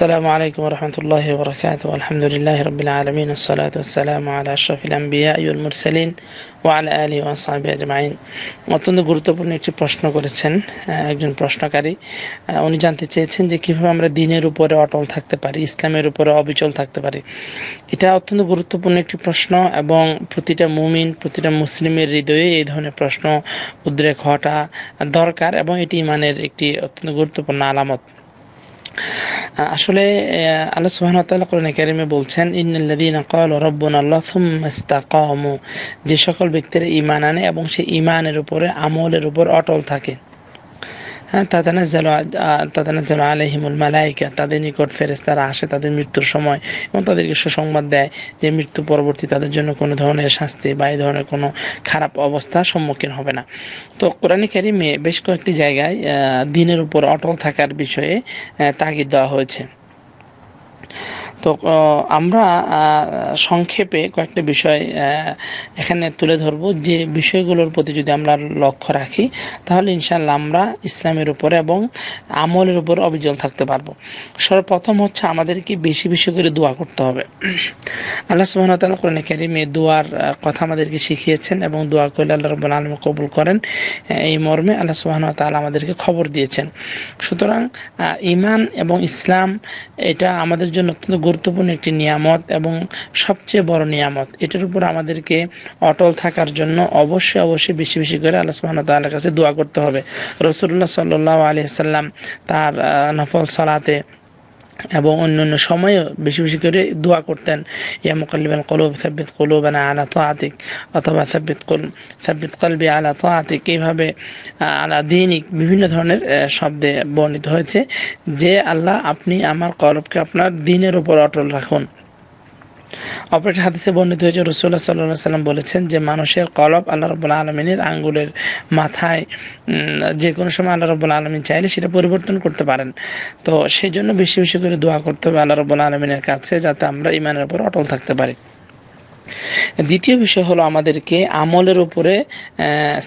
السلام عليكم ورحمة الله وبركاته الحمد لله رب العالمين والصلاة والسلام على أشرف الأنبياء والمرسلين وعلى آله وأصحابه أجمعين অত্যন্ত গুরুত্বপূর্ণ একটি প্রশ্ন করেছেন একজন প্রশ্নকারী উনি জানতে চেয়েছেন যে কিভাবে আমরা দিনের উপরে অটল থাকতে পারি ইসলামের উপরে অবিচল থাকতে পারি এটা অত্যন্ত গুরুত্বপূর্ণ একটি প্রশ্ন এবং প্রতিটা মুমিন প্রতিটা মুসলিমের হৃদয়ে এই ধরনের প্রশ্ন উদ্রেক হওয়াটা দরকার এবং এটি ইমানের একটি অত্যন্ত গুরুত্বপূর্ণ আলামত আসলে আল্লাহ সুবহানাহু ওয়া একাডেমি বলছেন ইন্নাল্লাযীনা ক্বালু রব্বন আল্লাহ সুম্মা ইসতাকামু যে সকল ব্যক্তিরা ইমান আনে এবং সেই ইমানের উপরে আমলের উপর অটল থাকে হ্যাঁ তাদানাজ্জাল তাদানাজ্জাল আলহিমুল মালাইকা তাদের নিকট তারা আসে তাদের মৃত্যুর সময় এবং তাদেরকে সুসংবাদ দেয় যে মৃত্যু পরবর্তী তাদের জন্য কোনো ধরনের শাস্তি বা এই ধরনের কোনো খারাপ অবস্থার সম্মুখীন হবে না তো কোরআন কারিমে বেশ কয়েকটি জায়গায় দিনের উপর অটল থাকার বিষয়ে তাগিদ দেওয়া হয়েছে তো আমরা সংক্ষেপে কয়েকটা বিষয় এখানে তুলে ধরব যে বিষয়গুলোর প্রতি যদি আমরা লক্ষ্য রাখি তাহলে ইনশাল্লাহ আমরা ইসলামের উপরে এবং আমলের উপর অবিজল থাকতে পারবো সর্বপ্রথম হচ্ছে আমাদেরকে বেশি বেশি করে দোয়া করতে হবে আল্লাহ সুবাহতাল কোরআন কারিমে দোয়ার কথা আমাদেরকে শিখিয়েছেন এবং দোয়া করলে আল্লাহ রব আলম কবুল করেন এই মর্মে আল্লাহ তাল আমাদেরকে খবর দিয়েছেন সুতরাং ইমান এবং ইসলাম এটা আমাদের জন্য অত্যন্ত গুরুত্বপূর্ণ একটি নিয়ামত এবং সবচেয়ে বড় নিয়ামত এটার উপর আমাদেরকে অটল থাকার জন্য অবশ্যই অবশ্যই বেশি বেশি করে আল্লাহ সুবহানাহু তাআলার কাছে দোয়া করতে হবে রাসূলুল্লাহ সাল্লাল্লাহু আলাইহি সাল্লাম তার নফল সালাতে এবং অন্যান্য সময়েও বেশি বেশি করে দোয়া করতেন ইয়া সাব্বিৎ কলব সাব্বিত আলা আলা আতিক অথবা সাব্বিত কল সাব্বিত কলবি আলা তো আতিক এইভাবে আলা দৈনিক বিভিন্ন ধরনের শব্দে বর্ণিত হয়েছে যে আল্লাহ আপনি আমার কলবকে আপনার দিনের উপর অটল রাখুন অপর হাদিসে বর্ণিত হয়েছে রসুল্লাহ সাল্লাহ সাল্লাম বলেছেন যে মানুষের কলব আল্লাহ রবুল্লা আলমিনের আঙ্গুলের মাথায় যে কোনো সময় আল্লাহ রবুল্লা আলমিন চাইলে সেটা পরিবর্তন করতে পারেন তো সেই জন্য বেশি বেশি করে দোয়া করতে হবে আল্লাহ রবুল্লা আলমিনের কাছে যাতে আমরা ইমানের উপর অটল থাকতে পারি দ্বিতীয় বিষয় হলো আমাদেরকে আমলের উপরে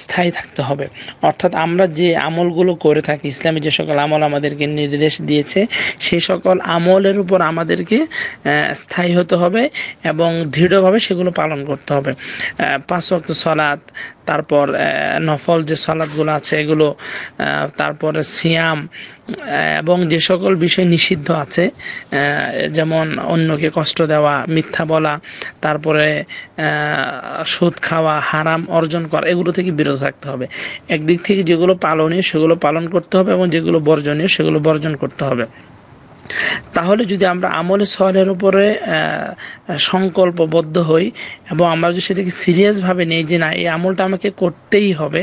স্থায়ী থাকতে হবে অর্থাৎ আমরা যে আমলগুলো করে থাকি ইসলামী যে সকল আমল আমাদেরকে নির্দেশ দিয়েছে সেই সকল আমলের উপর আমাদেরকে স্থায়ী হতে হবে এবং দৃঢ়ভাবে সেগুলো পালন করতে হবে পাঁচ ওয়াক্ত সলাদ তারপর নফল যে সলাদগুলো আছে এগুলো তারপরে সিয়াম এবং যে সকল বিষয় নিষিদ্ধ আছে যেমন অন্যকে কষ্ট দেওয়া মিথ্যা বলা তারপরে সুদ খাওয়া হারাম অর্জন করা এগুলো থেকে বিরত থাকতে হবে একদিক থেকে যেগুলো পালনীয় সেগুলো পালন করতে হবে এবং যেগুলো বর্জনীয় সেগুলো বর্জন করতে হবে তাহলে যদি আমরা আমলে সহলের উপরে সংকল্পবদ্ধ হই এবং আমরা যদি সেটাকে সিরিয়াসভাবে নিই যে না এই আমলটা আমাকে করতেই হবে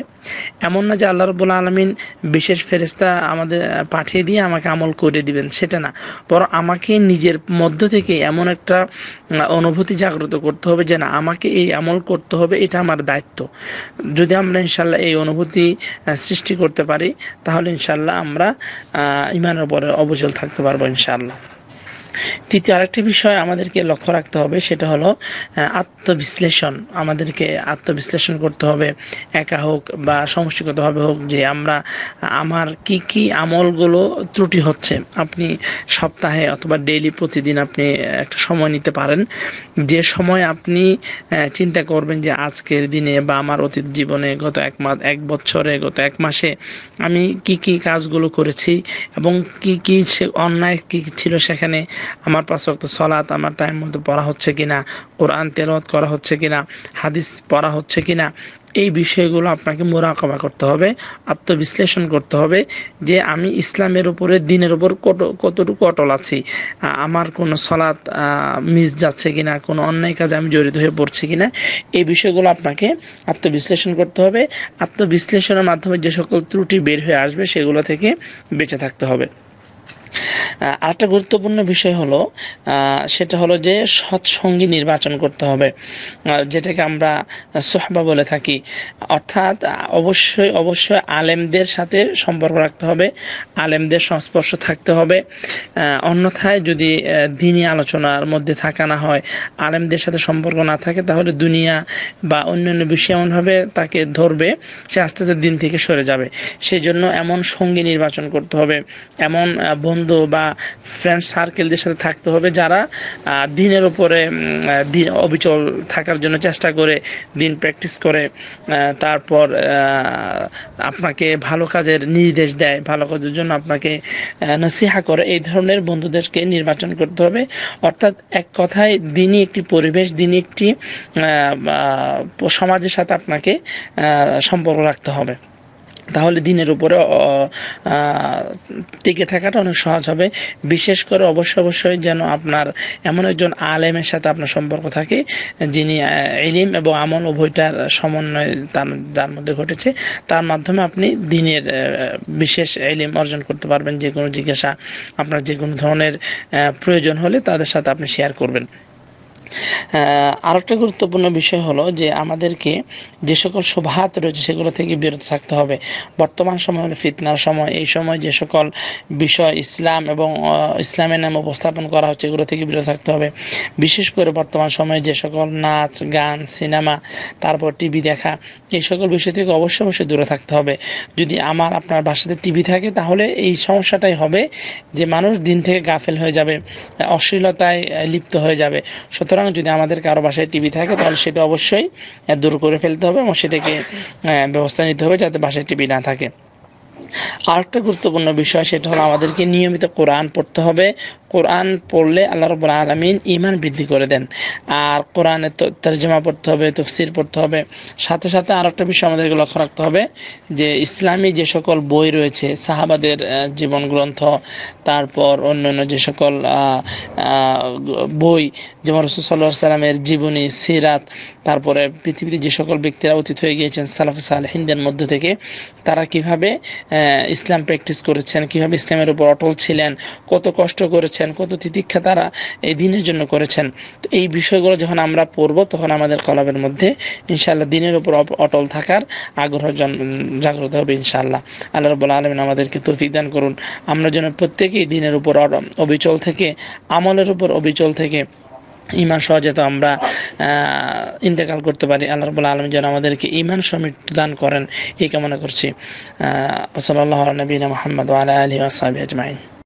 এমন না যে আল্লাহ রবুল্লা আলমিন বিশেষ ফেরেস্তা আমাদের পাঠিয়ে দিয়ে আমাকে আমল করে দিবেন সেটা না বরং আমাকে নিজের মধ্য থেকে এমন একটা অনুভূতি জাগ্রত করতে হবে যে না আমাকে এই আমল করতে হবে এটা আমার দায়িত্ব যদি আমরা ইনশাল্লাহ এই অনুভূতি সৃষ্টি করতে পারি তাহলে ইনশাল্লাহ আমরা ইমানের উপরে অবচল থাকতে পারবো ইনশাআল্লাহ তৃতীয় আরেকটি বিষয় আমাদেরকে লক্ষ্য রাখতে হবে সেটা হলো আত্মবিশ্লেষণ আমাদেরকে আত্মবিশ্লেষণ করতে হবে একা হোক বা সমষ্টিগতভাবে হোক যে আমরা আমার কি কি আমলগুলো ত্রুটি হচ্ছে আপনি সপ্তাহে অথবা ডেইলি প্রতিদিন আপনি একটা সময় নিতে পারেন যে সময় আপনি চিন্তা করবেন যে আজকের দিনে বা আমার অতীত জীবনে গত এক মাস এক বছরে গত এক মাসে আমি কি কি কাজগুলো করেছি এবং কি কি সে অন্যায় কি ছিল সেখানে আমার পাঁচ রক্ত সলাৎ আমার টাইম মতো পড়া হচ্ছে কিনা কোরআন তেলত করা হচ্ছে কিনা হাদিস পড়া হচ্ছে কিনা এই বিষয়গুলো আপনাকে মোরাকবা করতে হবে আত্মবিশ্লেষণ করতে হবে যে আমি ইসলামের উপরে দিনের উপর কত কতটুকু অটল আছি আমার কোনো সলাৎ মিস যাচ্ছে কিনা কোনো অন্যায় কাজে আমি জড়িত হয়ে পড়ছি কিনা এই বিষয়গুলো আপনাকে আত্মবিশ্লেষণ করতে হবে আত্মবিশ্লেষণের মাধ্যমে যে সকল ত্রুটি বের হয়ে আসবে সেগুলো থেকে বেঁচে থাকতে হবে আরেকটা গুরুত্বপূর্ণ বিষয় হলো সেটা হলো যে সৎসঙ্গী নির্বাচন করতে হবে যেটাকে আমরা সোহবা বলে থাকি অর্থাৎ অবশ্যই অবশ্যই আলেমদের সাথে সম্পর্ক রাখতে হবে আলেমদের সংস্পর্শ থাকতে হবে অন্যথায় যদি দিনী আলোচনার মধ্যে থাকা না হয় আলেমদের সাথে সম্পর্ক না থাকে তাহলে দুনিয়া বা অন্যান্য বিষয় এমনভাবে তাকে ধরবে সে আস্তে আস্তে দিন থেকে সরে যাবে সেই জন্য এমন সঙ্গী নির্বাচন করতে হবে এমন বন্ধু বা বা ফ্রেন্ড সার্কেলদের সাথে থাকতে হবে যারা দিনের উপরে দিন অবিচল থাকার জন্য চেষ্টা করে দিন প্র্যাকটিস করে তারপর আপনাকে ভালো কাজের নির্দেশ দেয় ভালো কাজের জন্য আপনাকে নসিহা করে এই ধরনের বন্ধুদেরকে নির্বাচন করতে হবে অর্থাৎ এক কথায় দিনই একটি পরিবেশ দিনই একটি সমাজের সাথে আপনাকে সম্পর্ক রাখতে হবে তাহলে দিনের উপরে টিকে থাকাটা অনেক সহজ হবে বিশেষ করে অবশ্য অবশ্যই যেন আপনার এমন একজন আলেমের সাথে আপনার সম্পর্ক থাকে যিনি এলিম এবং আমল উভয়টার সমন্বয় তার যার মধ্যে ঘটেছে তার মাধ্যমে আপনি দিনের বিশেষ এলিম অর্জন করতে পারবেন যে কোনো জিজ্ঞাসা আপনার যে কোনো ধরনের প্রয়োজন হলে তাদের সাথে আপনি শেয়ার করবেন আর একটা গুরুত্বপূর্ণ বিষয় হলো যে আমাদেরকে যে সকল শোভাত রয়েছে সেগুলো থেকে বিরত থাকতে হবে বর্তমান সময় হলো মানে ফিতনার সময় এই সময় যে সকল বিষয় ইসলাম এবং ইসলামের নাম উপস্থাপন করা হচ্ছে এগুলো থেকে বিরত থাকতে হবে বিশেষ করে বর্তমান সময়ে যে সকল নাচ গান সিনেমা তারপর টিভি দেখা এই সকল বিষয় থেকে অবশ্যই অবশ্যই দূরে থাকতে হবে যদি আমার আপনার বাসাতে টিভি থাকে তাহলে এই সমস্যাটাই হবে যে মানুষ দিন থেকে গাফেল হয়ে যাবে অশ্লীলতায় লিপ্ত হয়ে যাবে সুতরাং সুতরাং যদি আমাদের কারো বাসায় টিভি থাকে তাহলে সেটা অবশ্যই দূর করে ফেলতে হবে এবং সেটাকে ব্যবস্থা নিতে হবে যাতে বাসায় টিভি না থাকে আরেকটা গুরুত্বপূর্ণ বিষয় সেটা হলো আমাদেরকে নিয়মিত কোরআন পড়তে হবে কোরআন পড়লে আল্লাহ রবুল আলমিন ইমান বৃদ্ধি করে দেন আর কোরআনে তর্জমা পড়তে হবে তফসির পড়তে হবে সাথে সাথে আর একটা বিষয় আমাদেরকে লক্ষ্য রাখতে হবে যে ইসলামী যে সকল বই রয়েছে সাহাবাদের জীবন গ্রন্থ তারপর অন্য অন্য যে সকল বই যেমন রসুল সাল্লাহ সাল্লামের জীবনী সিরাত তারপরে পৃথিবীতে যে সকল ব্যক্তিরা অতীত হয়ে গিয়েছেন সালাফ সাল হিন্দের মধ্য থেকে তারা কিভাবে ইসলাম প্র্যাকটিস করেছেন কিভাবে ইসলামের উপর অটল ছিলেন কত কষ্ট করেছেন কত তিতিক্ষা তারা এই দিনের জন্য করেছেন তো এই বিষয়গুলো যখন আমরা পড়ব তখন আমাদের কলাবের মধ্যে ইনশাআল্লাহ দিনের উপর অটল থাকার আগ্রহ জাগ্রত হবে ইনশাআল্লাহ আল্লাহ রবুল্লা আলমিন আমাদেরকে তৌফিক দান করুন আমরা যেন প্রত্যেকেই দিনের উপর অবিচল থেকে আমলের উপর অবিচল থেকে ইমান সহজে তো আমরা ইন্তেকাল করতে পারি আল্লাহ রবুল্লা আলম যেন আমাদেরকে ইমান সমৃদ্ধ দান করেন এই কামনা করছি সাল্লাহ নবীন মোহাম্মদ আলা আলী আসাবি